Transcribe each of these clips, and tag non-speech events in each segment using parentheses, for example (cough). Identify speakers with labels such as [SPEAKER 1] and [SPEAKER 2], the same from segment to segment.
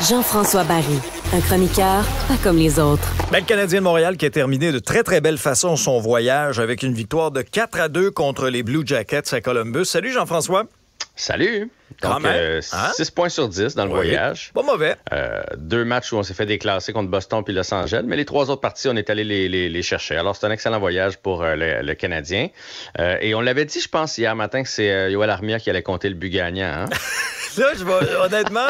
[SPEAKER 1] Jean-François Barry, un chroniqueur pas comme les autres. Ben, le Canadien de Montréal qui a terminé de très très belle façon son voyage avec une victoire de 4 à 2 contre les Blue Jackets à Columbus. Salut Jean-François. Salut. Donc, 6 euh, hein?
[SPEAKER 2] points sur 10 dans le voyage. Pas mauvais. Euh, deux matchs où on s'est fait déclasser contre Boston puis Los Angeles, mais les trois autres parties, on est allé les, les, chercher. Alors, c'est un excellent voyage pour euh, le, Canadien. et on l'avait dit, je pense, hier matin, que c'est Yoel Armia qui allait compter le but gagnant. Hein? (laughs)
[SPEAKER 1] là, honnêtement,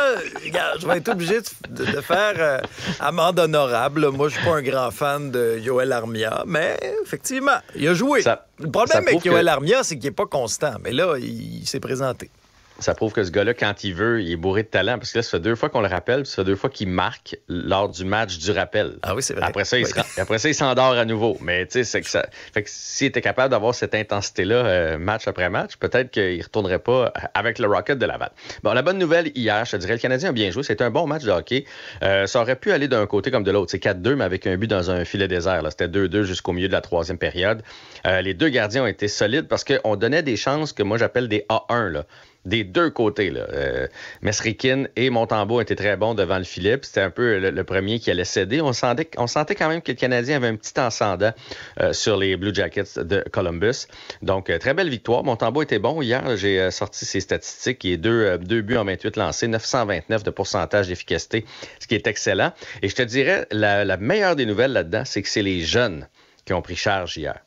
[SPEAKER 1] je vais être obligé de, faire euh, amende honorable. Moi, je ne suis pas un grand fan de Yoel Armia, mais effectivement, il a joué. le problème avec Yoel Armia, c'est qu'il n'est pas constant. Mais là,
[SPEAKER 2] il s'est présenté ça prouve que ce gars-là, quand il veut, il est bourré de talent. Parce que là, ça fait deux fois qu'on le rappelle, puis ça fait deux fois qu'il marque lors du match du rappel. Ah oui, c'est vrai. Après ça, il s'endort à nouveau. Mais tu sais, c'est que ça. Fait que s'il était capable d'avoir cette intensité-là, euh, match après match, peut-être qu'il ne retournerait pas avec le Rocket de Laval. Bon, la bonne nouvelle hier, je te dirais, le Canadien a bien joué. C'était un bon match de hockey. Euh, ça aurait pu aller d'un côté comme de l'autre. C'est 4-2, mais avec un but dans un filet désert. C'était 2-2 jusqu'au milieu de la troisième période. Euh, les deux gardiens ont été solides parce qu'on donnait des chances que moi j'appelle des A1. Là des deux côtés. Là. Euh, Mesrikin et Montembeau étaient très bons devant le Philippe. C'était un peu le, premier qui allait céder. On sentait, sentait quand même que le Canadien avait un petit encendant euh, sur les Blue Jackets de Columbus. Donc, euh, très belle victoire. Montembeau était bon hier. J'ai euh, sorti ses statistiques. Il a deux, deux buts en 28 lancés, 929 de pourcentage d'efficacité, ce qui est excellent. Et je te dirais, la, meilleure des nouvelles là-dedans, c'est que c'est les jeunes qui ont pris charge hier.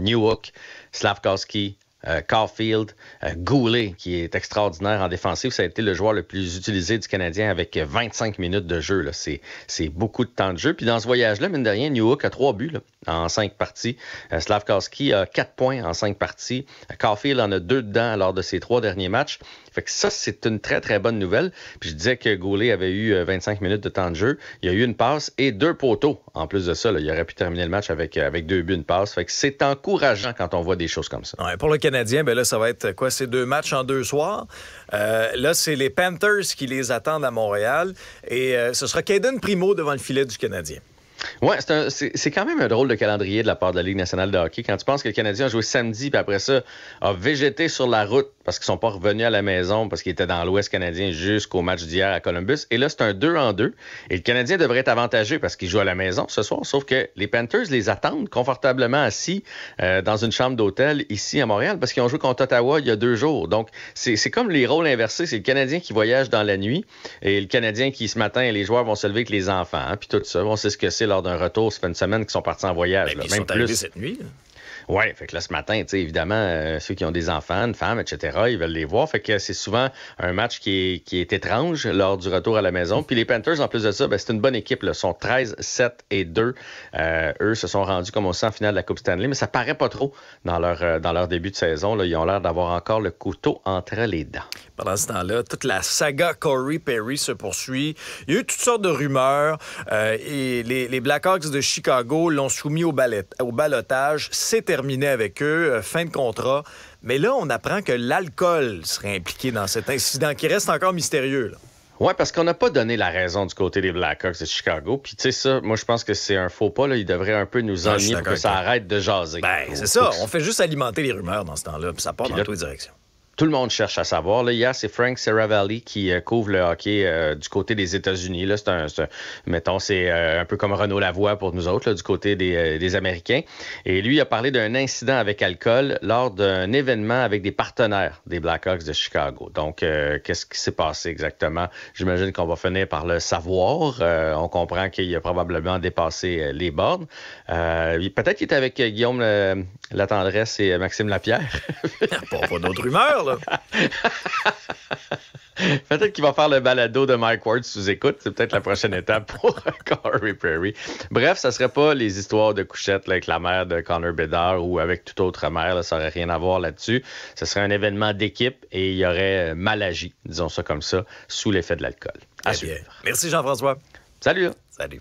[SPEAKER 2] Newhook, Slavkowski, Carfield, euh, Caulfield, euh, Goulet, qui est extraordinaire en défensive. Ça a été le joueur le plus utilisé du Canadien avec 25 minutes de jeu. C'est beaucoup de temps de jeu. Puis dans ce voyage-là, mine de rien, Newhook a trois buts en cinq parties. Slavkovski euh, Slavkowski a quatre points en cinq parties. Caulfield en a deux dedans lors de ses trois derniers matchs. Fait que ça, c'est une très, très bonne nouvelle. Puis je disais que Goulet avait eu 25 minutes de temps de jeu. Il y a eu une passe et deux poteaux en plus de ça, il aurait pu terminer le match avec, euh, avec deux buts, une passe. Fait c'est encourageant quand on voit des choses comme ça.
[SPEAKER 1] pour le Canadien, ben là, ça va être quoi? C'est deux matchs en deux soirs. Euh, là, c'est les Panthers qui les attendent à Montréal. Et euh, ce sera Caden Primo devant le filet du Canadien.
[SPEAKER 2] Oui, c'est quand même un drôle de calendrier de la part de la Ligue nationale de hockey. Quand tu penses que le Canadien a joué samedi, puis après ça, a végété sur la route parce qu'ils sont pas revenus à la maison parce qu'ils étaient dans l'Ouest canadien jusqu'au match d'hier à Columbus. Et là, c'est un 2 en 2. Et le Canadien devrait être avantageux parce qu'il joue à la maison ce soir. Sauf que les Panthers les attendent confortablement assis euh, dans une chambre d'hôtel ici à Montréal parce qu'ils ont joué contre Ottawa il y a deux jours. Donc, c'est comme les rôles inversés. C'est le Canadien qui voyage dans la nuit et le Canadien qui, ce matin, les joueurs vont se lever avec les enfants. Hein, puis tout ça, on sait ce que c'est lors d'un retour. Ça fait une semaine qu'ils sont partis en voyage. Ben, Même ils sont plus. cette nuit. Oui, fait que là, ce matin, évidemment, euh, ceux qui ont des enfants, une femme, etc., ils veulent les voir. Fait que c'est souvent un match qui est, étrange lors du retour à la maison. Puis les Panthers, en plus de ça, ben, c'est une bonne équipe. Ils sont 13, 7 et 2. Euh, eux se sont rendus, comme on sent, en finale de la Coupe Stanley, mais ça paraît pas trop dans leur, euh, dans leur début de saison. Ils ont l'air d'avoir encore le couteau entre les dents. Pendant
[SPEAKER 1] ce temps-là, toute la saga Corey Perry se poursuit. Il y a eu toutes sortes de rumeurs et les, Blackhawks de Chicago l'ont soumis au, ballet, au balotage. C'était terminé avec eux, euh, fin de contrat. Mais là, on apprend que l'alcool serait impliqué dans cet incident qui reste encore mystérieux.
[SPEAKER 2] Oui, parce qu'on n'a pas donné la raison du côté des Blackhawks de Chicago. Puis, tu sais, ça, moi, je pense que c'est un faux pas. Là. Ils devraient un peu nous ennuyer pour que ça arrête de jaser. Ben, c'est ça. On
[SPEAKER 1] fait juste alimenter les rumeurs dans ce temps-là. Puis ça part dans toutes
[SPEAKER 2] directions tout le monde cherche à savoir. Là, hier, c'est Frank Seravalli qui euh, couvre le hockey euh, du côté des États-Unis. Là, c'est un, mettons, c'est euh, un peu comme Renaud Lavoie pour nous autres, du côté des, Américains. Et lui a parlé d'un incident avec alcool lors d'un événement avec des partenaires des Blackhawks de Chicago. Donc, qu'est-ce qui s'est passé exactement? J'imagine qu'on va finir par le savoir. on comprend qu'il a probablement dépassé les bornes. peut-être qu'il était avec Guillaume La Tendresse et Maxime Lapierre. (laughs) d'autres (laughs) peut-être qu'il va faire le balado de Mike Ward sous écoute. C'est peut-être la prochaine étape pour (laughs) Corey Perry. Bref, ça serait pas les histoires de couchette avec la mère de Connor Bedard ou avec toute autre mère. ça n'aurait rien à voir là-dessus. Ce serait un événement d'équipe et il y aurait euh, mal agi, disons ça comme ça, sous l'effet de l'alcool. À eh suivre. Merci Jean-François. Salut. Hein. Salut.